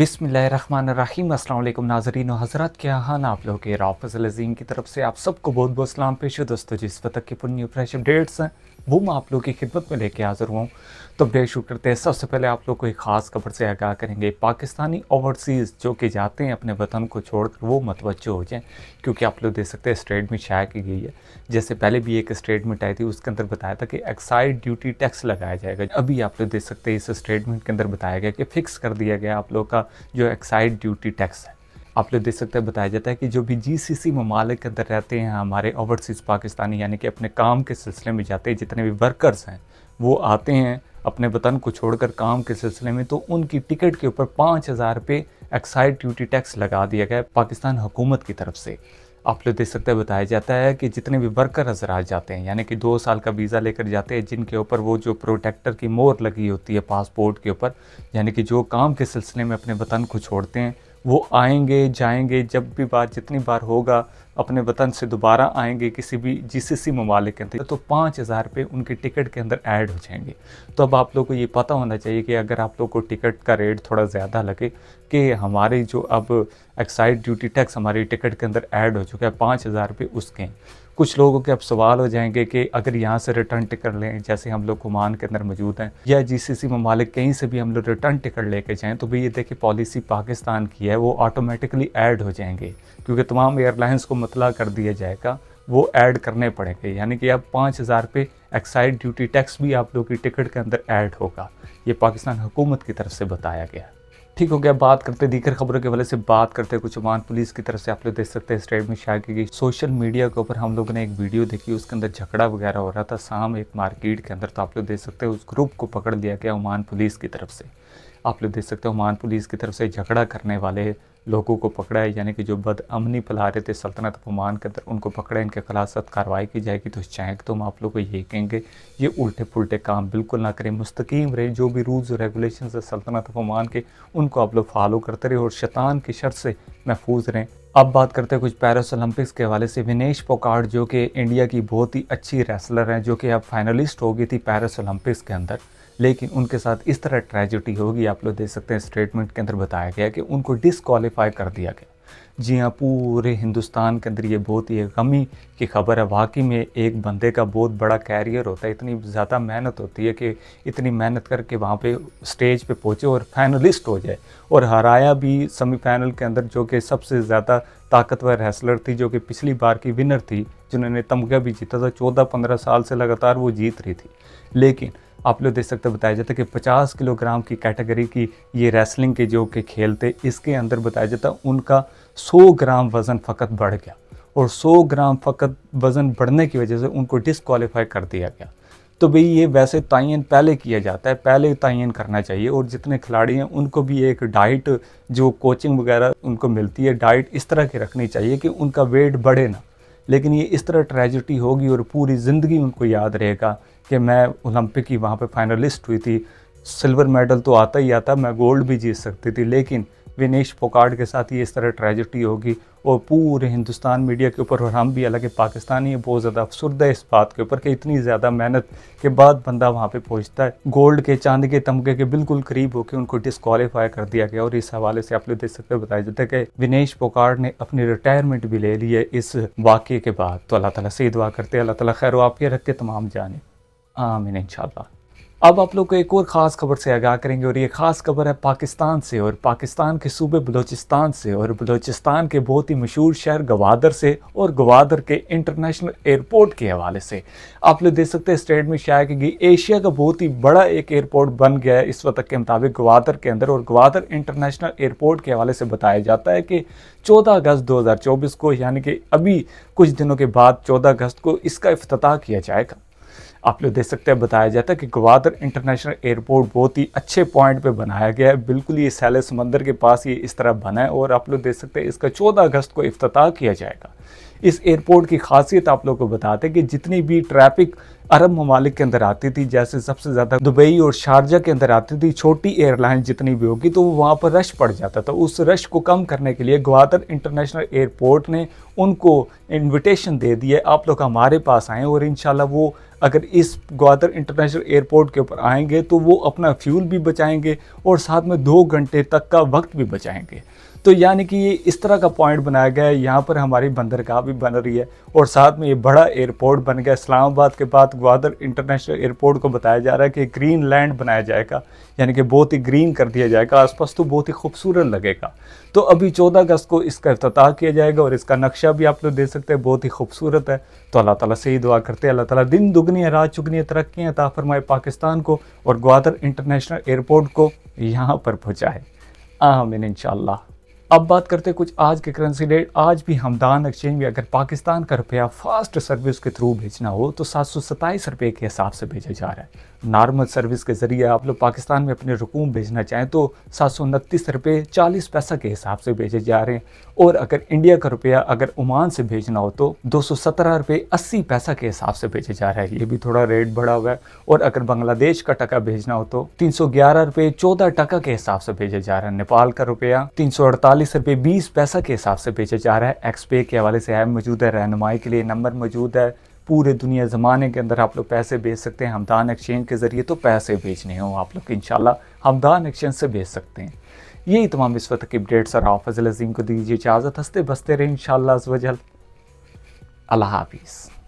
बिसमीम अल्लाम नाजरीन हज़रत क्या हाल आप लोग के राफल अज़ीम की तरफ से आप सबको बहुत बहुत सलाम पेश दोस्तों जिस वक्त की पुण्य फ्रेश अपडेट्स हैं वो मैं आप लोगों की खिदमत में लेके हाजिर हुआ हूँ तो अपडेट शुरू करते हैं सबसे पहले आप लोग को एक ख़ास खबर से आगाह करेंगे पाकिस्तानी ओवरसीज़ जो कि जाते हैं अपने वतन को छोड़कर वो मतवजह हो जाएँ क्योंकि आप लोग देख सकते हैं स्टेटमेंट शाया की गई है जैसे पहले भी एक स्टेटमेंट आई थी उसके अंदर बताया था कि एक्साइड ड्यूटी टैक्स लगाया जाएगा अभी आप लोग देख सकते हैं इस स्टेटमेंट के अंदर बताया गया कि फ़िक्स कर दिया गया आप लोग का जो एक्साइड ड्यूटी टैक्स है आप लोग देख सकते हैं बताया जाता है कि जो भी जी सी सी ममालिक के अंदर रहते हैं हमारे ओवरसीज़ पाकिस्तानी यानी कि अपने काम के सिलसिले में जाते हैं जितने भी वर्कर्स हैं वो आते हैं अपने वतन को छोड़कर काम के सिलसिले में तो उनकी टिकट के ऊपर पाँच हज़ार रुपये एक्साइज ड्यूटी टैक्स लगा दिया गया पाकिस्तान हुकूमत की तरफ से आप लोग देख सकते हैं बताया जाता है कि जितने भी वर्कर हजरात जाते हैं यानी कि दो साल का वीज़ा लेकर जाते हैं जिनके ऊपर वो जो प्रोटेक्टर की मोर लगी होती है पासपोर्ट के ऊपर यानी कि जो काम के सिलसिले में अपने वतन को छोड़ते हैं वो आएंगे जाएंगे जब भी बार जितनी बार होगा अपने वतन से दोबारा आएंगे किसी भी जीसीसी ममालिक के अंदर तो पाँच हज़ार रुपये उनके टिकट के अंदर ऐड हो जाएंगे तो अब आप लोग को ये पता होना चाहिए कि अगर आप लोग को टिकट का रेट थोड़ा ज़्यादा लगे कि हमारे जो अब एक्साइज ड्यूटी टैक्स हमारी टिकट के अंदर ऐड हो चुका है पाँच हज़ार रुपये उसके कुछ लोगों के अब सवाल हो जाएंगे कि अगर यहाँ से रिटर्न टिकट लें जैसे हम लोग कुमान के अंदर मौजूद हैं या जी सी सी ममालिक कहीं से भी हम लोग रिटर्न टिकट लेके जाएँ तो भी ये देखिए पॉलिसी पाकिस्तान की है वो ऑटोमेटिकली ऐड हो जाएंगे क्योंकि तमाम एयरलाइंस को मतला कर दिया जाएगा वो ऐड करने पड़ेंगे यानी कि अब पाँच हज़ार पे एक्साइज ड्यूटी टैक्स भी आप लोग की टिकट के अंदर ऐड होगा ये पाकिस्तान हुकूमत की तरफ से बताया गया है ठीक हो गया बात करते दीकर खबरों के वाले से बात करते कुछ ओमान पुलिस की तरफ से आप लोग देख सकते हैं स्टेट में शायद की सोशल मीडिया के ऊपर हम लोगों ने एक वीडियो देखी उसके अंदर झगड़ा वगैरह हो रहा था शाम एक मार्केट के अंदर तो आप लोग देख सकते हैं उस ग्रुप को पकड़ लिया गया ओमान पुलिस की तरफ से आप लोग देख सकते हो मान पुलिस की तरफ से झगड़ा करने वाले लोगों को पकड़ा है यानी कि जो बद अमनी फैला रहे थे सल्तनत अपमान के अंदर उनको पकड़ा इनके खिलाफ सख्त कार्रवाई की जाएगी तो चाहें तो हम आप लोग को ये कहेंगे ये उल्टे पुलटे काम बिल्कुल ना करें मुस्तकीम रहे जो भी रूल्स और रेगुलेशन है सल्तनत अपमान के उनको आप लोग फॉलो करते रहे और शैतान की शर्त से महफूज रहें अब बात करते हैं कुछ पैरिस ओलंपिक्स के हवाले से विनेश पोकार्ड जो कि इंडिया की बहुत ही अच्छी रेसलर हैं जो कि अब फाइनलिस्ट हो गई थी पैरिस ओलंपिक्स के अंदर लेकिन उनके साथ इस तरह ट्रेजिडी होगी आप लोग देख सकते हैं स्टेटमेंट के अंदर बताया गया कि उनको डिसक्वालीफाई कर दिया गया जी हाँ पूरे हिंदुस्तान के अंदर ये बहुत ही गमी की खबर है वाकई में एक बंदे का बहुत बड़ा कैरियर होता है इतनी ज़्यादा मेहनत होती है कि इतनी मेहनत करके वहाँ पे स्टेज पे पहुँचे और फाइनलिस्ट हो जाए और हराया भी सेमीफाइनल के अंदर जो कि सबसे ज़्यादा ताकतवर रेसलर थी जो कि पिछली बार की विनर थी जिन्होंने तमगा भी जीता था चौदह पंद्रह साल से लगातार वो जीत रही थी लेकिन आप लोग देख सकते बताया जाता है कि 50 किलोग्राम की कैटेगरी की ये रेसलिंग के जो के खेल थे इसके अंदर बताया जाता उनका 100 ग्राम वज़न फ़कत बढ़ गया और 100 ग्राम फ़कत वज़न बढ़ने की वजह से उनको डिसकॉलीफाई कर दिया गया तो भाई ये वैसे तयन पहले किया जाता है पहले तयन करना चाहिए और जितने खिलाड़ी हैं उनको भी एक डाइट जो कोचिंग वगैरह उनको मिलती है डाइट इस तरह की रखनी चाहिए कि उनका वेट बढ़े ना लेकिन ये इस तरह ट्रेजिडी होगी और पूरी ज़िंदगी उनको याद रहेगा कि मैं ओलंपिक की वहाँ पर फाइनलिस्ट हुई थी सिल्वर मेडल तो आता ही आता मैं गोल्ड भी जीत सकती थी लेकिन विनेश फोकार्ड के साथ ही इस तरह ट्रेजिडी होगी और पूरे हिंदुस्तान मीडिया के ऊपर और हम भी हालांकि पाकिस्तानी बहुत ज़्यादा अफसरद है इस बात के ऊपर कि इतनी ज़्यादा मेहनत के बाद बंदा वहाँ पे पहुँचता है गोल्ड के चांद के तमगे के बिल्कुल करीब होकर उनको डिसकॉलीफाई कर दिया गया और इस हवाले से आप लोग देख सकते हो बताया जाता है कि विनेश पोकार ने अपनी रिटायरमेंट भी ले ली है इस वाक़े के बाद तो अल्लाह तला से दुआ करते हैं अल्लाह तला खैर वाफ़िया रख के तमाम जाने आमिन शाला अब आप लोग को एक और ख़ास खबर से आगाह करेंगे और ये ख़ास खबर है पाकिस्तान से और पाकिस्तान के सूबे बलोचिस्तान से और बलोचिस्तान के बहुत ही मशहूर शहर गवादर से और गवादर के इंटरनेशनल एयरपोर्ट के हवाले से आप लोग देख सकते हैं स्टेट में शायद कि एशिया का बहुत ही बड़ा एक एयरपोर्ट बन गया है इस वक्त के मुताबिक गवादर के अंदर और गवादर इंटरनेशनल एयरपोर्ट के हवाले से बताया जाता है कि चौदह अगस्त दो को यानी कि अभी कुछ दिनों के बाद चौदह अगस्त को इसका अफ्ताह किया जाएगा आप लोग देख सकते हैं बताया जाता है कि ग्वादर इंटरनेशनल एयरपोर्ट बहुत ही अच्छे पॉइंट पे बनाया गया है बिल्कुल ये सैले समंदर के पास ये इस तरह बना है और आप लोग देख सकते हैं इसका चौदह अगस्त को अफ्ताह किया जाएगा इस एयरपोर्ट की खासियत आप लोग को बताते हैं कि जितनी भी ट्रैफिक अरब ममालिक के अंदर आती थी जैसे सबसे ज़्यादा दुबई और शारजा के अंदर आती थी छोटी एयरलाइन जितनी भी होगी तो वो वहाँ पर रश पड़ जाता था उस रश को कम करने के लिए ग्वादर इंटरनेशनल एयरपोर्ट ने उनको इनविटेशन दे दिया आप लोग हमारे पास आएँ और इन वो अगर इस ग्वादर इंटरनेशनल एयरपोर्ट के ऊपर आएंगे तो वो अपना फ्यूल भी बचाएंगे और साथ में दो घंटे तक का वक्त भी बचाएंगे तो यानी कि ये इस तरह का पॉइंट बनाया गया है यहाँ पर हमारी बंदरगाह भी बन रही है और साथ में ये बड़ा एयरपोर्ट बन गया इस्लामाबाद के बाद ग्वादर इंटरनेशनल एयरपोर्ट को बताया जा रहा है कि ग्रीन लैंड बनाया जाएगा यानी कि बहुत ही ग्रीन कर दिया जाएगा आसपास तो बहुत ही खूबसूरत लगेगा तो अभी चौदह अगस्त को इसका अफ्ताह किया जाएगा और इसका नक्शा भी आप लोग दे सकते हैं बहुत ही खूबसूरत है तो अल्लाह तला से ही दुआ करते हैं अल्लाह तला दिन दुगने चुगनी है राज चुगनी है तरक्की है ताफरमाए पाकिस्तान को और ग्वादर इंटरनेशनल एयरपोर्ट को यहाँ पर पहुँचाए है आमिन इन अब बात करते हैं कुछ आज के करेंसी रेट आज भी हमदान एक्सचेंज में अगर पाकिस्तान का रुपया फास्ट सर्विस के थ्रू भेजना हो तो सात सौ रुपये के हिसाब से भेजा जा रहा है नॉर्मल सर्विस के ज़रिए आप लोग पाकिस्तान में अपने रुकूम भेजना चाहें तो सात सौ उनतीस रुपये चालीस पैसा के हिसाब से भेजे जा रहे हैं और अगर इंडिया का रुपया अगर ओमान से भेजना हो तो दो सौ सत्रह रुपये अस्सी पैसा के हिसाब से भेजे जा रहा है ये भी थोड़ा रेट बढ़ा हुआ है और अगर बांग्लादेश का टका भेजना हो तो तीन सौ ग्यारह रुपये चौदह टका के हिसाब से भेजे जा रहे हैं नेपाल का रुपया तीन सौ अड़तालीस चालीस रुपये बीस पैसा के हिसाब से बेचा जा रहा है एक्स पे के हवाले से ऐप मौजूद है रहनुमाई के लिए नंबर मौजूद है पूरे दुनिया ज़माने के अंदर आप लोग पैसे भेज सकते हैं हमदान एक्सचेंज के ज़रिए तो पैसे भेजने हों आप लोग इन हमदान एक्सचेंज से भेज सकते हैं यही तमाम इस वक्त की अपडेट्स और ऑफर्स अजीम को दीजिए इजाज़त हंसते बसते रहे इन शाला अल्लाह हाफिज़